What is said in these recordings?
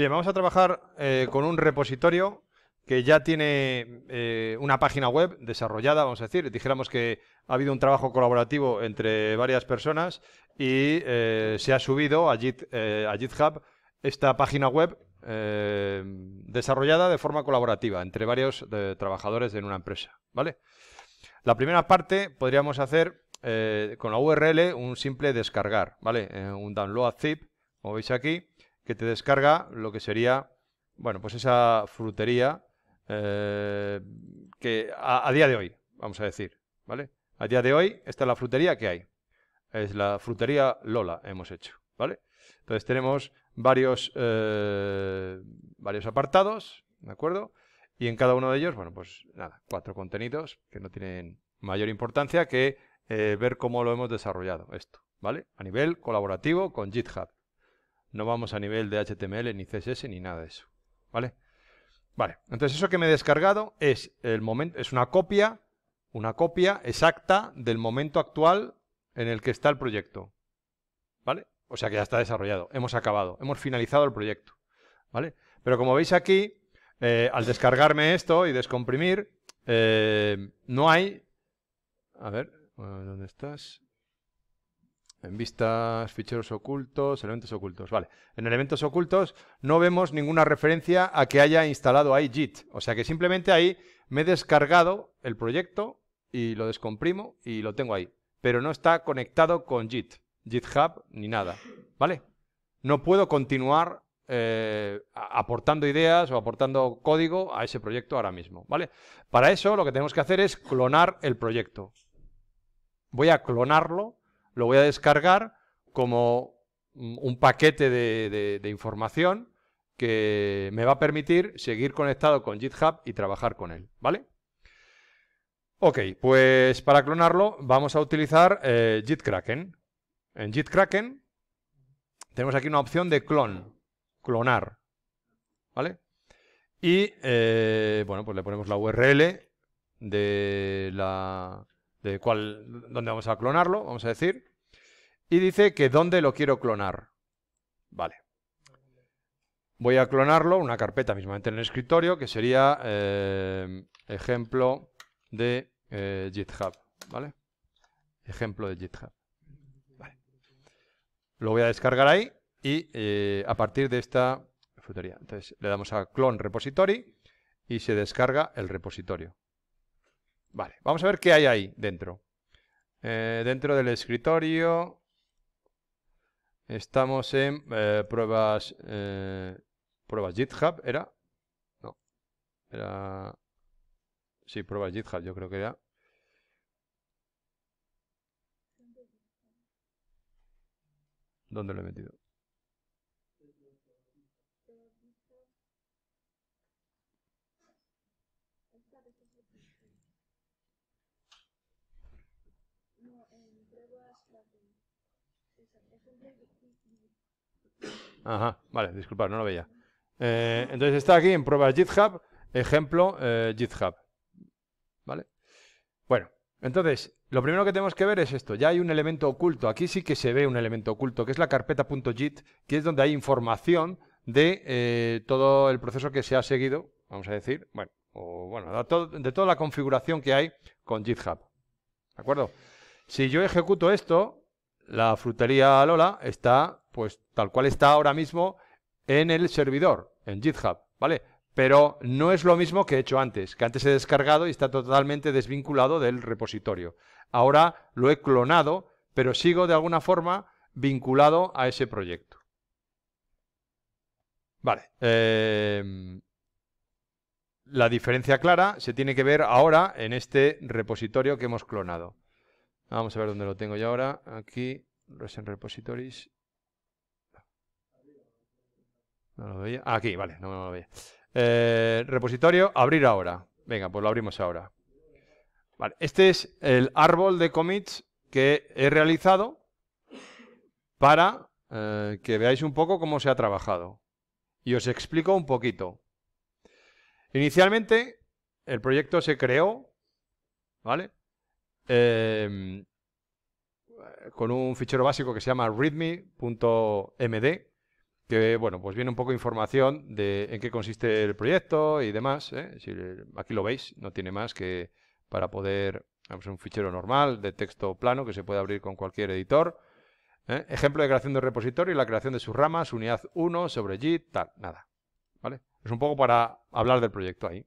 Bien, vamos a trabajar eh, con un repositorio que ya tiene eh, una página web desarrollada, vamos a decir. Dijéramos que ha habido un trabajo colaborativo entre varias personas y eh, se ha subido a, GitHub esta página web desarrollada de forma colaborativa entre varios trabajadores en una empresa, ¿vale? La primera parte podríamos hacer con la URL un simple descargar, ¿vale? un download zip, como veis aquí que te descarga lo que sería, bueno, pues esa frutería eh, que a, día de hoy, vamos a decir, ¿vale? A día de hoy, esta es la frutería que hay. Es la frutería Lola, hemos hecho, ¿vale? Entonces tenemos varios, eh, varios apartados, ¿de acuerdo? Y en cada uno de ellos, bueno, pues nada, cuatro contenidos que no tienen mayor importancia que eh, ver cómo lo hemos desarrollado esto, ¿vale? A nivel colaborativo con GitHub. No vamos a nivel de HTML, ni CSS, ni nada de eso. ¿Vale? Vale, entonces eso que me he descargado es, el momento, es una copia, una copia exacta del momento actual en el que está el proyecto. ¿Vale? O sea que ya está desarrollado, hemos acabado, hemos finalizado el proyecto. ¿Vale? Pero como veis aquí, eh, al descargarme esto y descomprimir, eh, no hay... A ver, eh, ¿dónde estás? En vistas, ficheros ocultos, elementos ocultos. Vale, en elementos ocultos no vemos ninguna referencia a que haya instalado ahí JIT. O sea que simplemente ahí me he descargado el proyecto y lo descomprimo y lo tengo ahí. Pero no está conectado con JIT, GitHub ni nada. ¿Vale? No puedo continuar eh, aportando ideas o aportando código a ese proyecto ahora mismo. ¿Vale? Para eso lo que tenemos que hacer es clonar el proyecto. Voy a clonarlo lo voy a descargar como mm, un paquete de, información que me va a permitir seguir conectado con GitHub y trabajar con él, ¿vale? Ok, pues para clonarlo vamos a utilizar eh, Gitkraken. En Gitkraken tenemos aquí una opción de clon, clonar, ¿vale? Y, eh, bueno, pues le ponemos la URL de la... de cuál... donde vamos a clonarlo, vamos a decir. Y dice que dónde lo quiero clonar. Vale. Voy a clonarlo, una carpeta mismamente en el escritorio, que sería eh, ejemplo de eh, GitHub. ¿Vale? Ejemplo de GitHub. Vale. Lo voy a descargar ahí y eh, a partir de esta frutería. Entonces le damos a clon repository y se descarga el repositorio. Vale, vamos a ver qué hay ahí dentro. dentro del escritorio Estamos en eh, pruebas, eh, pruebas GitHub, ¿era? No, era... Sí, pruebas GitHub, yo creo que era. ¿Dónde lo he metido? Ajá, vale, disculpad, no lo veía. Eh, entonces está aquí en pruebas GitHub, ejemplo eh, GitHub. ¿Vale? Bueno, entonces, lo primero que tenemos que ver es esto. Ya hay un elemento oculto. Aquí sí que se ve un elemento oculto, que es la carpeta .git, que es donde hay información de eh, todo el proceso que se ha seguido, vamos a decir, bueno, o bueno, de, de toda la configuración que hay con GitHub. ¿De acuerdo? Si yo ejecuto esto, la frutería Lola está, pues tal cual está ahora mismo en el servidor, en GitHub, ¿vale? Pero no es lo mismo que he hecho antes, que antes he descargado y está totalmente desvinculado del repositorio. Ahora lo he clonado, pero sigo de alguna forma vinculado a ese proyecto. Vale. Em, la diferencia clara se tiene que ver ahora en este repositorio que hemos clonado. Vamos a ver dónde lo tengo yo ahora. Aquí. Recent Repositories. No lo ah, aquí, vale, no, lo veía. Eh, repositorio, abrir ahora. Venga, pues lo abrimos ahora. este es el árbol de commits que he realizado para eh, que veáis un poco cómo se ha trabajado. Y os explico un poquito. Inicialmente, el proyecto se creó, ¿vale? Eh, eh, con un fichero básico que se llama readme.md, que bueno, pues viene un poco de información de en qué consiste el proyecto y demás. ¿eh? aquí lo veis, no tiene más que para poder, un fichero normal de texto plano que se puede abrir con cualquier editor. ¿eh? Ejemplo de creación de repositorio y la creación de sus ramas, unidad 1 sobre Git, tal, nada. ¿Vale? Es un poco para hablar del proyecto ahí,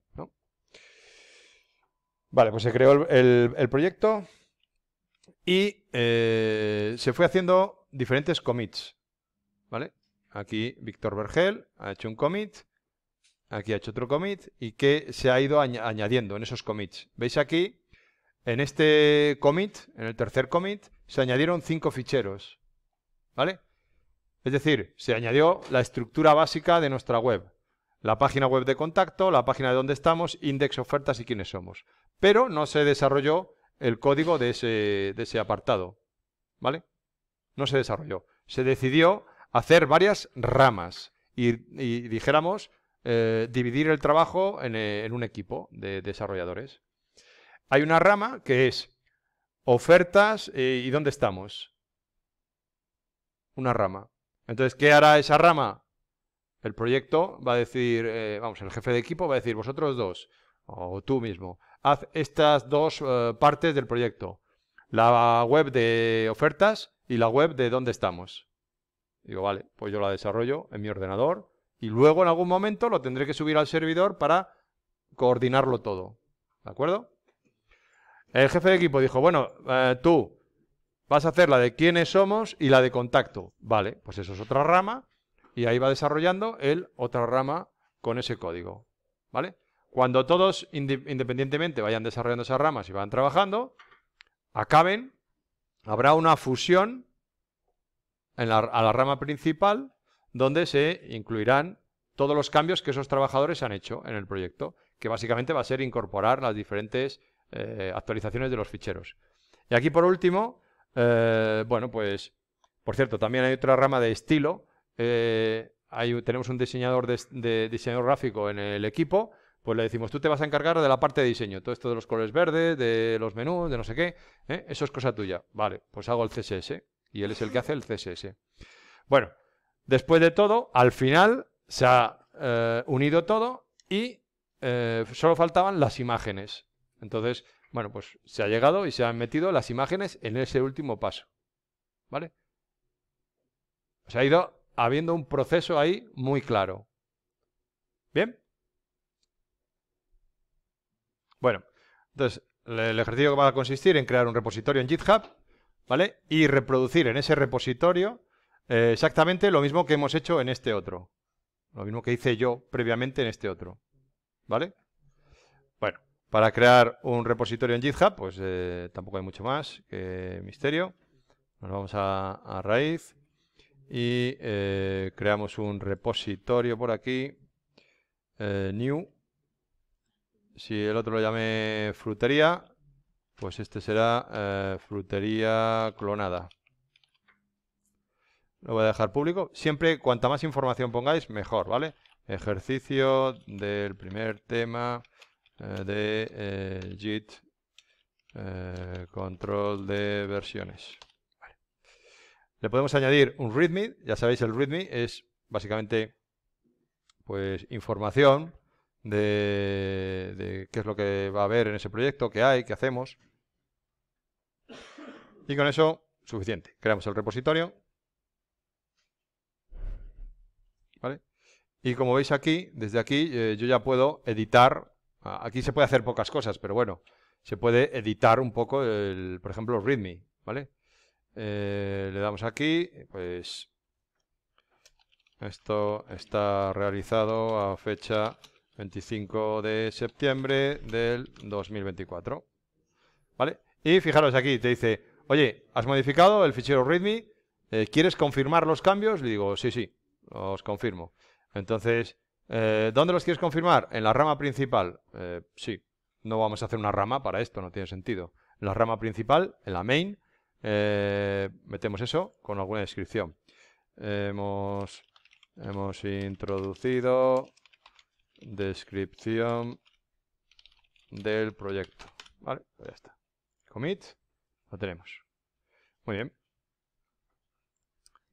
Vale, pues se creó el proyecto, y eh, se fue haciendo diferentes commits. ¿Vale? Aquí Víctor Vergel ha hecho un commit. Aquí ha hecho otro commit. Y que se ha ido añadiendo en esos commits. ¿Veis aquí? En este commit, en el tercer commit, se añadieron cinco ficheros. ¿Vale? Es decir, se añadió la estructura básica de nuestra web. La página web de contacto, la página de dónde estamos, index ofertas y quiénes somos. Pero no se desarrolló el código de ese, apartado. ¿Vale? No se desarrolló. Se decidió hacer varias ramas y, dijéramos, eh, dividir el trabajo eh, en, un equipo de desarrolladores. Hay una rama que es ofertas eh, y dónde estamos. Una rama. Entonces, ¿qué hará esa rama? El proyecto va a decir, vamos, el jefe de equipo va a decir, vosotros dos, o tú mismo, haz estas dos eh, partes del proyecto. La web de ofertas y la web de dónde estamos. Digo, vale, pues yo la desarrollo en mi ordenador y luego en algún momento lo tendré que subir al servidor para coordinarlo todo. ¿De acuerdo? El jefe de equipo dijo, bueno, eh, tú vas a hacer la de quiénes somos y la de contacto. Vale, pues eso es otra rama y ahí va desarrollando él otra rama con ese código. ¿Vale? Cuando todos, independientemente, vayan desarrollando esas ramas y van trabajando, acaben, habrá una fusión a la rama principal donde se incluirán todos los cambios que esos trabajadores han hecho en el proyecto, que básicamente va a ser incorporar las diferentes eh, actualizaciones de los ficheros. Y aquí por último, eh, bueno, pues, por cierto, también hay otra rama de estilo. Eh, tenemos un diseñador, de, diseñador gráfico en el equipo pues le decimos, tú te vas a encargar de la parte de diseño, todo esto de los colores verdes, de los menús, de no sé qué, ¿eh? eso es cosa tuya. Vale, pues hago el CSS y él es el que hace el CSS. Bueno, después de todo, al final se ha eh, unido todo y eh, solo faltaban las imágenes. Entonces, bueno, pues se ha llegado y se han metido las imágenes en ese último paso. ¿Vale? Se ha ido habiendo un proceso ahí muy claro. ¿Bien? Bueno, entonces el ejercicio va a consistir en crear un repositorio en GitHub, ¿vale? Y reproducir en ese repositorio eh, exactamente lo mismo que hemos hecho en este otro. Lo mismo que hice yo previamente en este otro, ¿vale? Bueno, para crear un repositorio en GitHub, pues eh, tampoco hay mucho más que misterio. Nos vamos a, raíz y eh, creamos un repositorio por aquí, new, si el otro lo llame frutería, pues este será eh, frutería clonada. Lo voy a dejar público. Siempre, cuanta más información pongáis, mejor, ¿vale? Ejercicio del primer tema eh, de eh, JIT control de versiones. Le podemos añadir un README. Ya sabéis, el README es básicamente pues información de, qué es lo que va a haber en ese proyecto, qué hay, qué hacemos. Y con eso, suficiente. Creamos el repositorio. ¿Vale? Y como veis aquí, desde aquí eh, yo ya puedo editar. Aquí se puede hacer pocas cosas, pero bueno, se puede editar un poco, el, por ejemplo, el README. ¿Vale? Eh, le damos aquí, pues esto está realizado a fecha 25 de septiembre del 2024. ¿Vale? Y fijaros aquí, te dice, oye, has modificado el fichero README, eh, ¿quieres confirmar los cambios? Le digo, sí, sí, los confirmo. Entonces, eh, ¿dónde los quieres confirmar? En la rama principal. Eh, sí, no vamos a hacer una rama para esto, no tiene sentido. En la rama principal, en la main, metemos eso con alguna descripción. Hemos, hemos introducido descripción del proyecto. Vale, pues ya está. Commit, lo tenemos. Muy bien.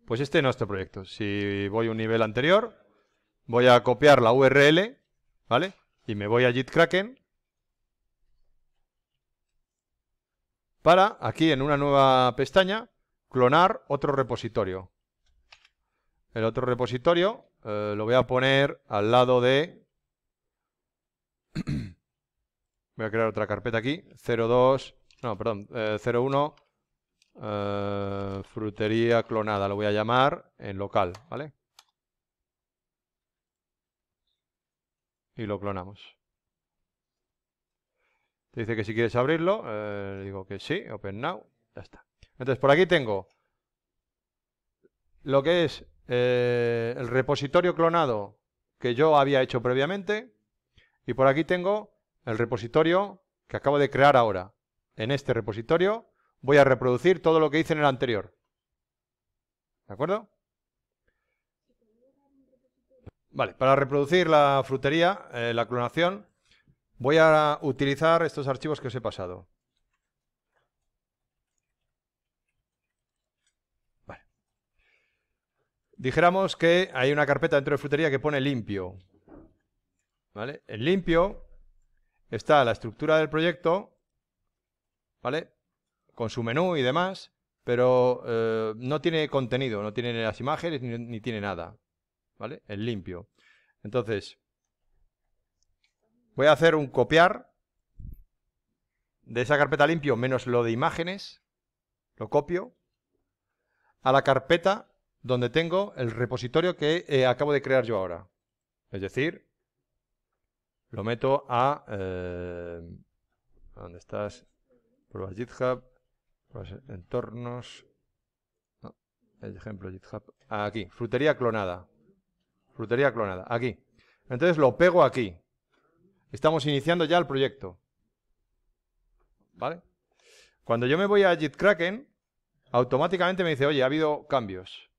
Pues este es nuestro proyecto. Si voy a un nivel anterior, voy a copiar la URL, ¿vale? Y me voy a JITKraken para, aquí en una nueva pestaña, clonar otro repositorio. El otro repositorio eh, lo voy a poner al lado de Voy a crear otra carpeta aquí. 02, no, perdón, 01, eh, eh, frutería clonada, lo voy a llamar en local, ¿vale? Y lo clonamos. Te dice que si quieres abrirlo, eh, digo que sí, open now, ya está. Entonces, por aquí tengo lo que es el repositorio clonado que yo había hecho previamente. Y por aquí tengo el repositorio que acabo de crear ahora. En este repositorio voy a reproducir todo lo que hice en el anterior. ¿De acuerdo? Vale, para reproducir la frutería, eh, la clonación, voy a utilizar estos archivos que os he pasado. Vale. Dijéramos que hay una carpeta dentro de frutería que pone limpio. ¿Vale? El limpio está la estructura del proyecto, ¿vale? Con su menú y demás, pero eh, no tiene contenido, no tiene las imágenes ni, tiene nada, ¿vale? Es limpio. Entonces, voy a hacer un copiar de esa carpeta limpio menos lo de imágenes, lo copio, a la carpeta donde tengo el repositorio que eh, acabo de crear yo ahora. Es decir, lo meto a... Eh, ¿Dónde estás? Pruebas GitHub. Pruebas entornos. el ejemplo GitHub. Aquí, frutería clonada. Frutería clonada, aquí. Entonces lo pego aquí. Estamos iniciando ya el proyecto. ¿Vale? Cuando yo me voy a JitKraken, automáticamente me dice, oye, ha habido cambios.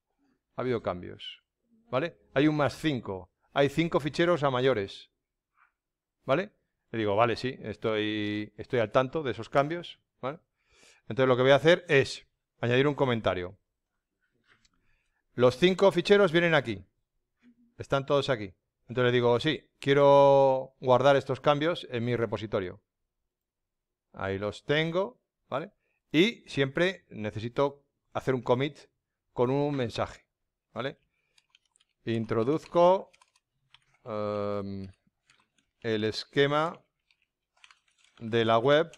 Ha habido cambios. ¿Vale? Hay un más 5. Hay 5 ficheros a mayores. ¿vale? Le digo, vale, sí, estoy, estoy al tanto de esos cambios, ¿vale? Entonces lo que voy a hacer es añadir un comentario. Los cinco ficheros vienen aquí. Están todos aquí. Entonces le digo, sí, quiero guardar estos cambios en mi repositorio. Ahí los tengo, ¿vale? Y siempre necesito hacer un commit con un mensaje, ¿vale? Introduzco... Em, el esquema de la web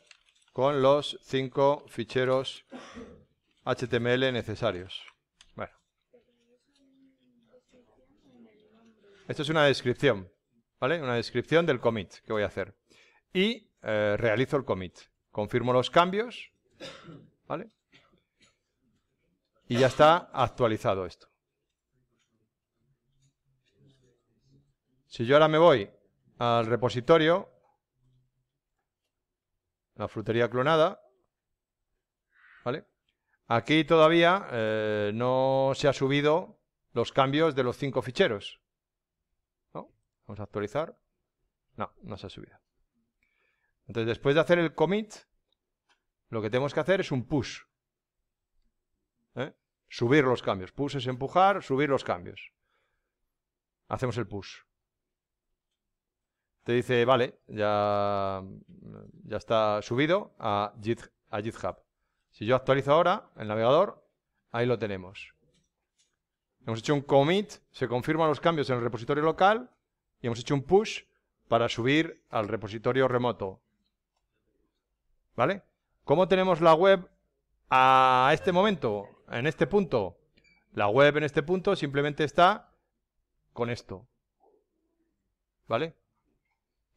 con los cinco ficheros HTML necesarios. Bueno. Esto es una descripción, ¿vale? Una descripción del commit que voy a hacer. Y eh, realizo el commit. Confirmo los cambios, ¿vale? Y ya está actualizado esto. Si yo ahora me voy al repositorio, la frutería clonada, ¿vale? Aquí todavía eh, no se ha subido los cambios de los cinco ficheros. ¿No? Vamos a actualizar. No, no se ha subido. Entonces, después de hacer el commit, lo que tenemos que hacer es un push. ¿eh? Subir los cambios. Push es empujar, subir los cambios. Hacemos el push te dice, vale, ya, ya está subido a, a GitHub. Si yo actualizo ahora el navegador, ahí lo tenemos. Hemos hecho un commit, se confirman los cambios en el repositorio local y hemos hecho un push para subir al repositorio remoto. ¿Vale? ¿Cómo tenemos la web a este momento, en este punto? La web en este punto simplemente está con esto. ¿Vale?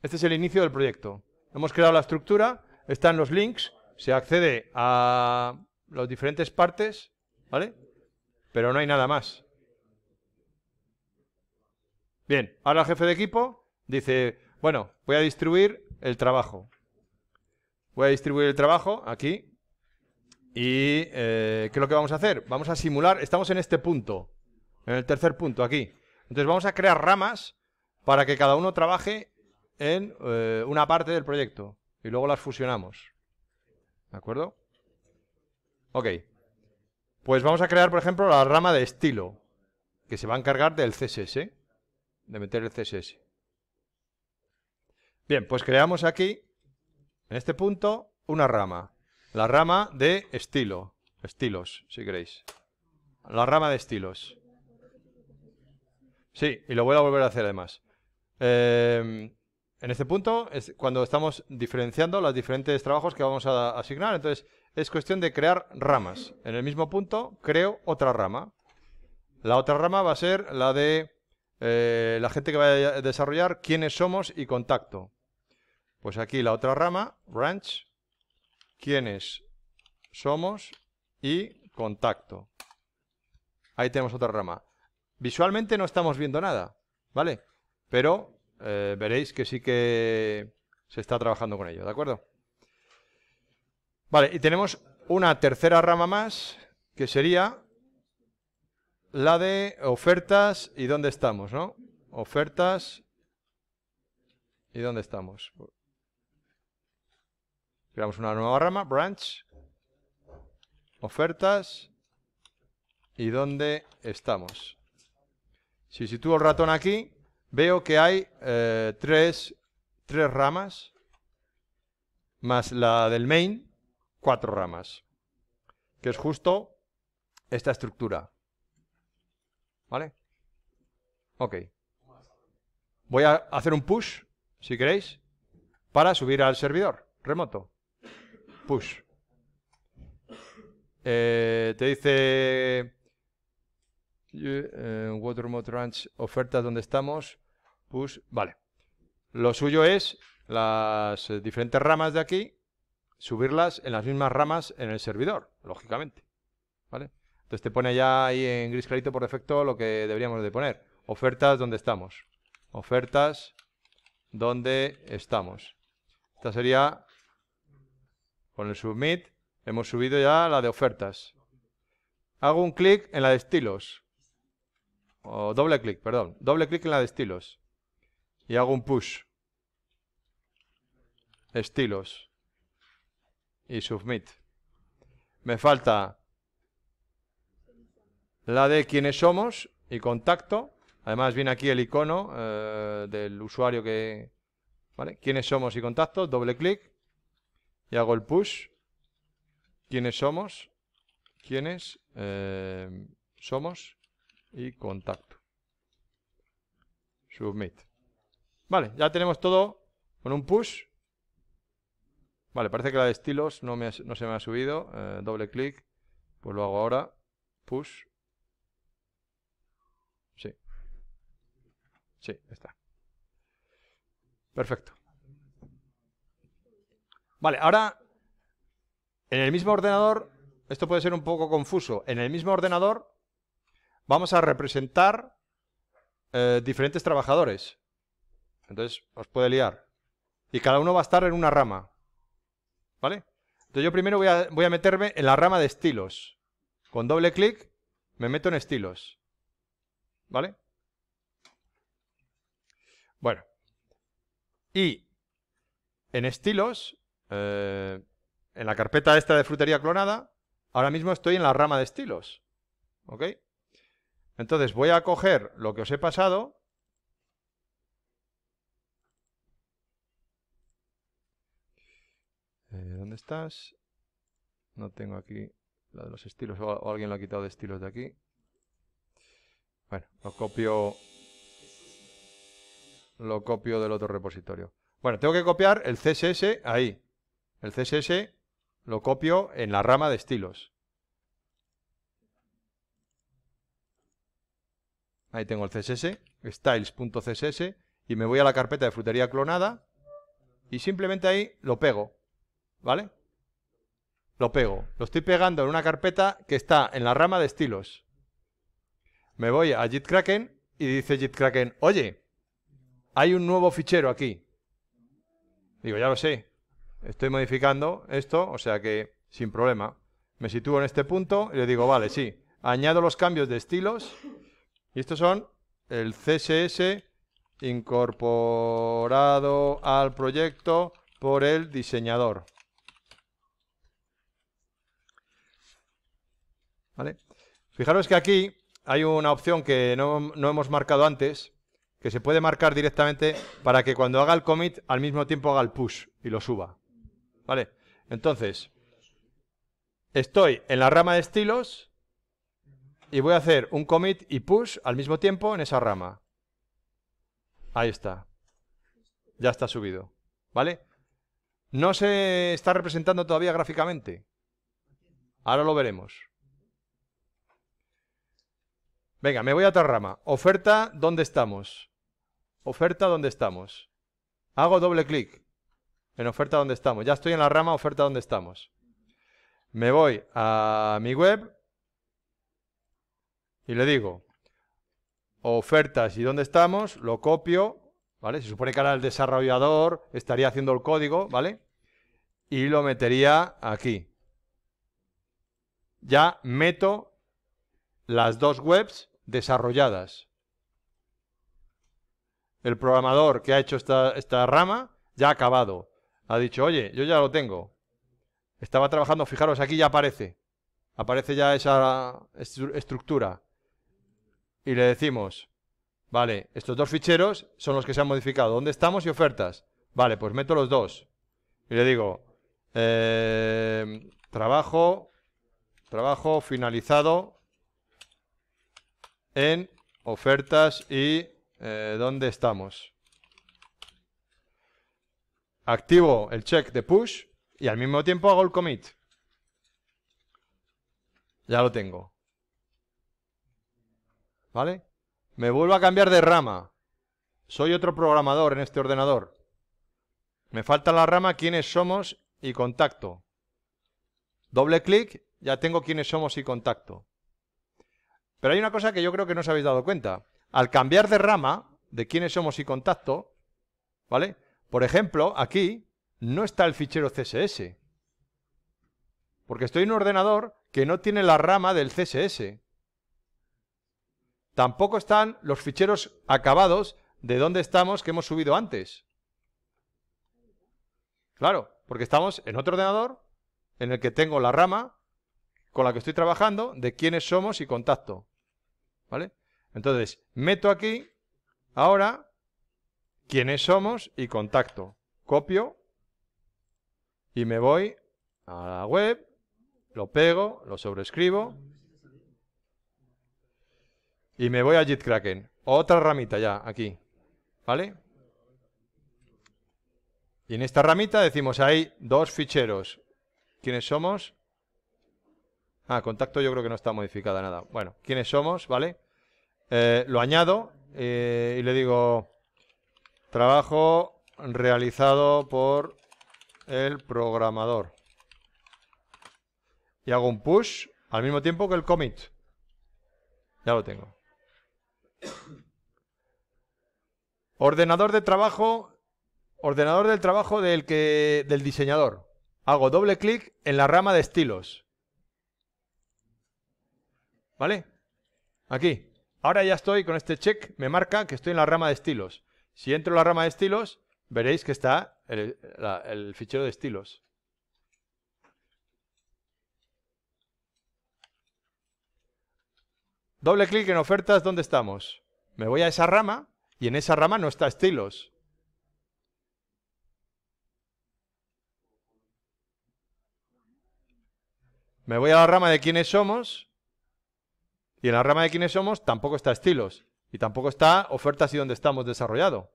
Este es el inicio del proyecto. Hemos creado la estructura, están los links, se accede a las diferentes partes, ¿vale? Pero no hay nada más. Bien, ahora el jefe de equipo dice, bueno, voy a distribuir el trabajo. Voy a distribuir el trabajo aquí. ¿Y eh, qué es lo que vamos a hacer? Vamos a simular, estamos en este punto, en el tercer punto, aquí. Entonces vamos a crear ramas para que cada uno trabaje en eh, una parte del proyecto y luego las fusionamos. ¿De acuerdo? Ok. Pues vamos a crear, por ejemplo, la rama de estilo, que se va a encargar del CSS, de meter el CSS. Bien, pues creamos aquí, en este punto, una rama. La rama de estilo. Estilos, si queréis. La rama de estilos. Sí, y lo voy a volver a hacer además. Eh, en este punto es cuando estamos diferenciando los diferentes trabajos que vamos a asignar. Entonces, es cuestión de crear ramas. En el mismo punto, creo otra rama. La otra rama va a ser la de eh, la gente que vaya a desarrollar quiénes somos y contacto. Pues aquí la otra rama, branch, quiénes somos y contacto. Ahí tenemos otra rama. Visualmente no estamos viendo nada, ¿vale? Pero eh, veréis que sí que se está trabajando con ello, ¿de acuerdo? Vale, y tenemos una tercera rama más, que sería la de ofertas y dónde estamos, ¿no? Ofertas y dónde estamos. Creamos una nueva rama, branch, ofertas y dónde estamos. Si sitúo el ratón aquí, veo que hay eh, tres, ramas, más la del main, cuatro ramas, que es justo esta estructura. ¿Vale? Ok. Voy a hacer un push, si queréis, para subir al servidor remoto. Push. Eh, te dice eh, Water Ranch, ofertas donde estamos, push, vale. Lo suyo es las eh, diferentes ramas de aquí, subirlas en las mismas ramas en el servidor, lógicamente, ¿vale? Entonces te pone ya ahí en gris clarito por defecto lo que deberíamos de poner. Ofertas donde estamos. Ofertas donde estamos. Esta sería, con el submit, hemos subido ya la de ofertas. Hago un clic en la de estilos. O doble clic, perdón. Doble clic en la de estilos. Y hago un push. Estilos. Y submit. Me falta la de quiénes somos y contacto. Además viene aquí el icono eh, del usuario que... ¿Vale? ¿Quiénes somos y contacto? Doble clic. Y hago el push. ¿Quiénes somos? ¿Quiénes eh, somos? y contacto. Submit. Vale, ya tenemos todo con un push. Vale, parece que la de estilos no, me se me ha subido. Eh, doble clic. Pues lo hago ahora. Push. Sí. Sí, está. Perfecto. Vale, ahora en el mismo ordenador, esto puede ser un poco confuso, en el mismo ordenador vamos a representar eh, diferentes trabajadores. Entonces, os puede liar. Y cada uno va a estar en una rama. ¿Vale? Entonces yo primero voy a, meterme en la rama de estilos. Con doble clic me meto en estilos. ¿Vale? Bueno. Y en estilos, eh, en la carpeta esta de frutería clonada, ahora mismo estoy en la rama de estilos. ¿Ok? Entonces voy a coger lo que os he pasado. Eh, ¿Dónde estás? No tengo aquí la de los estilos. O alguien lo ha quitado de estilos de aquí. Bueno, lo copio. Lo copio del otro repositorio. Bueno, tengo que copiar el CSS ahí. El CSS lo copio en la rama de estilos. Ahí tengo el CSS, styles.css, y me voy a la carpeta de frutería clonada y simplemente ahí lo pego, ¿vale? Lo pego. Lo estoy pegando en una carpeta que está en la rama de estilos. Me voy a JitKraken y dice JitKraken, oye, hay un nuevo fichero aquí. Digo, ya lo sé. Estoy modificando esto, o sea que sin problema. Me sitúo en este punto y le digo, vale, sí. Añado los cambios de estilos y estos son el CSS incorporado al proyecto por el diseñador. ¿Vale? Fijaros que aquí hay una opción que no, no hemos marcado antes, que se puede marcar directamente para que cuando haga el commit al mismo tiempo haga el push y lo suba. ¿Vale? Entonces, estoy en la rama de estilos y voy a hacer un commit y push al mismo tiempo en esa rama. Ahí está. Ya está subido. ¿Vale? No se está representando todavía gráficamente. Ahora lo veremos. Venga, me voy a otra rama. Oferta, ¿dónde estamos? Oferta, ¿dónde estamos? Hago doble clic en oferta, ¿dónde estamos? Ya estoy en la rama oferta, ¿dónde estamos? Me voy a mi web y le digo ofertas y dónde estamos, lo copio, ¿vale? Se supone que ahora el desarrollador estaría haciendo el código, ¿vale? Y lo metería aquí. Ya meto las dos webs desarrolladas. El programador que ha hecho esta, rama ya ha acabado. Ha dicho, oye, yo ya lo tengo. Estaba trabajando, fijaros, aquí ya aparece. Aparece ya esa estructura y le decimos, vale, estos dos ficheros son los que se han modificado, ¿dónde estamos y ofertas? Vale, pues meto los dos. Y le digo, em, trabajo, trabajo finalizado en ofertas y eh, dónde estamos. Activo el check de push y al mismo tiempo hago el commit. Ya lo tengo. ¿Vale? Me vuelvo a cambiar de rama. Soy otro programador en este ordenador. Me falta la rama quiénes somos y contacto. Doble clic, ya tengo quiénes somos y contacto. Pero hay una cosa que yo creo que no os habéis dado cuenta. Al cambiar de rama de quiénes somos y contacto, ¿vale? Por ejemplo, aquí no está el fichero CSS. Porque estoy en un ordenador que no tiene la rama del CSS tampoco están los ficheros acabados de dónde estamos que hemos subido antes. Claro, porque estamos en otro ordenador en el que tengo la rama con la que estoy trabajando de quiénes somos y contacto. ¿Vale? Entonces, meto aquí ahora quiénes somos y contacto. Copio y me voy a la web, lo pego, lo sobrescribo y me voy a Jitkraken. Otra ramita ya, aquí. ¿Vale? Y en esta ramita decimos, hay dos ficheros. ¿Quiénes somos? Ah, contacto yo creo que no está modificada nada. Bueno, ¿quiénes somos? ¿Vale? Eh, lo añado eh, y le digo, trabajo realizado por el programador. Y hago un push al mismo tiempo que el commit. Ya lo tengo. Ordenador de trabajo, ordenador del trabajo del, que, del diseñador. Hago doble clic en la rama de estilos. ¿Vale? Aquí. Ahora ya estoy con este check, me marca que estoy en la rama de estilos. Si entro en la rama de estilos, veréis que está el, el fichero de estilos. Doble clic en ofertas, ¿dónde estamos? Me voy a esa rama y en esa rama no está estilos. Me voy a la rama de quiénes somos y en la rama de quiénes somos tampoco está estilos y tampoco está ofertas y dónde estamos desarrollado.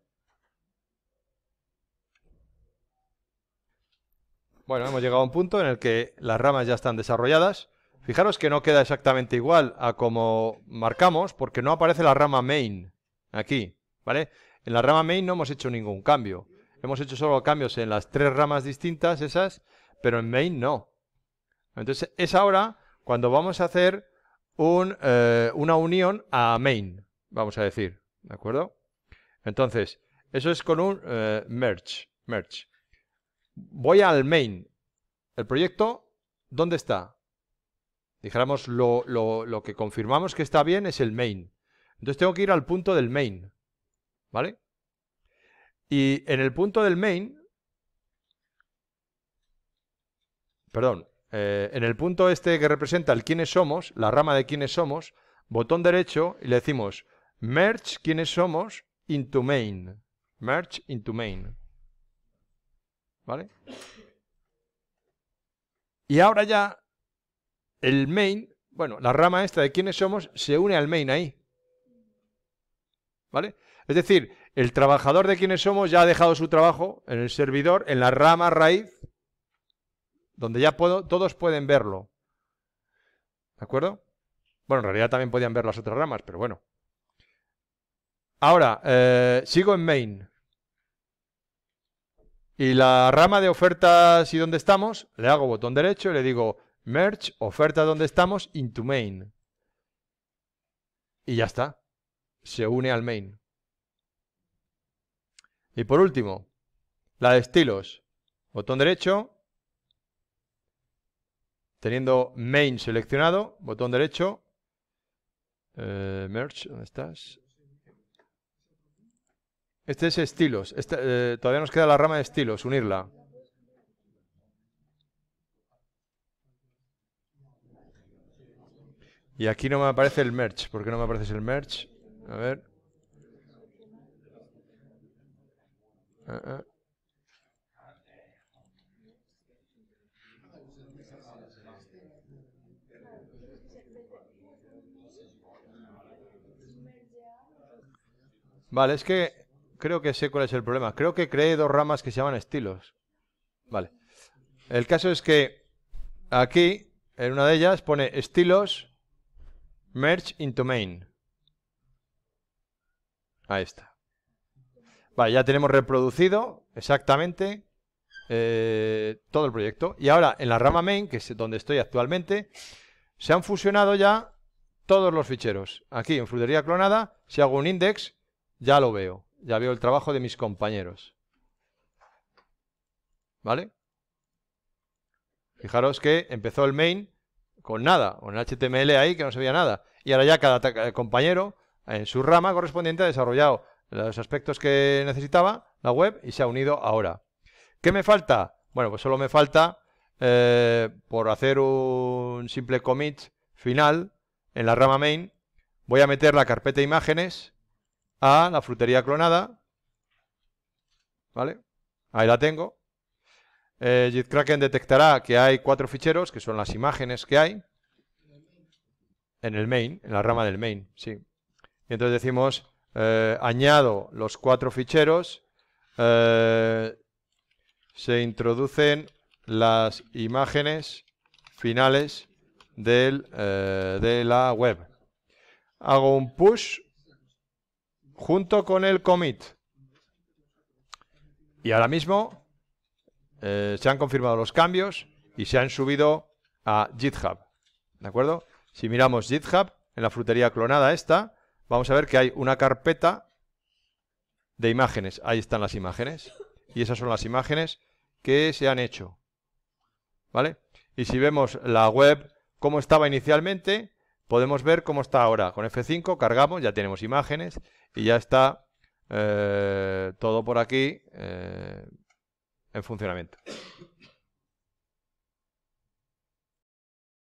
Bueno, hemos llegado a un punto en el que las ramas ya están desarrolladas. Fijaros que no queda exactamente igual a como marcamos, porque no aparece la rama main aquí, ¿vale? En la rama main no hemos hecho ningún cambio. Hemos hecho solo cambios en las tres ramas distintas, esas, pero en main no. Entonces es ahora cuando vamos a hacer eh, una unión a main, vamos a decir, ¿de acuerdo? Entonces, eso es con un eh, merge, merge. Voy al main. El proyecto, ¿dónde está? dijéramos, lo, que confirmamos que está bien es el main. Entonces tengo que ir al punto del main, ¿vale? Y en el punto del main, perdón, eh, en el punto este que representa el quiénes somos, la rama de quiénes somos, botón derecho y le decimos merge quiénes somos into main. Merge into main. ¿Vale? Y ahora ya el main, bueno, la rama esta de quiénes somos se une al main ahí. ¿Vale? Es decir, el trabajador de quiénes somos ya ha dejado su trabajo en el servidor, en la rama raíz, donde ya puedo, todos pueden verlo. ¿De acuerdo? Bueno, en realidad también podían ver las otras ramas, pero bueno. Ahora, eh, sigo en main. Y la rama de ofertas y donde estamos, le hago botón derecho y le digo Merge, oferta donde estamos, into main. Y ya está. Se une al main. Y por último, la de estilos. Botón derecho. Teniendo main seleccionado, botón derecho. Eh, merge, ¿dónde estás? Este es estilos. Este, eh, todavía nos queda la rama de estilos, unirla. Y aquí no me aparece el merch, ¿Por qué no me aparece el merch? A ver. Ah, ah. Vale, es que creo que sé cuál es el problema. Creo que creé dos ramas que se llaman estilos. Vale. El caso es que aquí, en una de ellas, pone estilos Merge into main. Ahí está. Vale, ya tenemos reproducido exactamente eh, todo el proyecto. Y ahora en la rama main, que es donde estoy actualmente, se han fusionado ya todos los ficheros. Aquí en Frutería Clonada, si hago un index, ya lo veo. Ya veo el trabajo de mis compañeros. ¿Vale? Fijaros que empezó el main con nada, el HTML ahí que no se veía nada. Y ahora ya cada eh, compañero en su rama correspondiente ha desarrollado los aspectos que necesitaba la web y se ha unido ahora. ¿Qué me falta? Bueno, pues solo me falta eh, por hacer un simple commit final en la rama main. Voy a meter la carpeta imágenes a la frutería clonada. ¿Vale? Ahí la tengo eh, detectará que hay cuatro ficheros, que son las imágenes que hay, en el main, en la rama del main, sí. entonces decimos, eh, añado los cuatro ficheros, eh, se introducen las imágenes finales eh, de la web. Hago un push junto con el commit. Y ahora mismo eh, se han confirmado los cambios y se han subido a GitHub. ¿De acuerdo? Si miramos GitHub, en la frutería clonada esta, vamos a ver que hay una carpeta de imágenes. Ahí están las imágenes. Y esas son las imágenes que se han hecho. ¿Vale? Y si vemos la web, como estaba inicialmente, podemos ver cómo está ahora. Con F5 cargamos, ya tenemos imágenes y ya está eh, todo por aquí. Eh, en funcionamiento.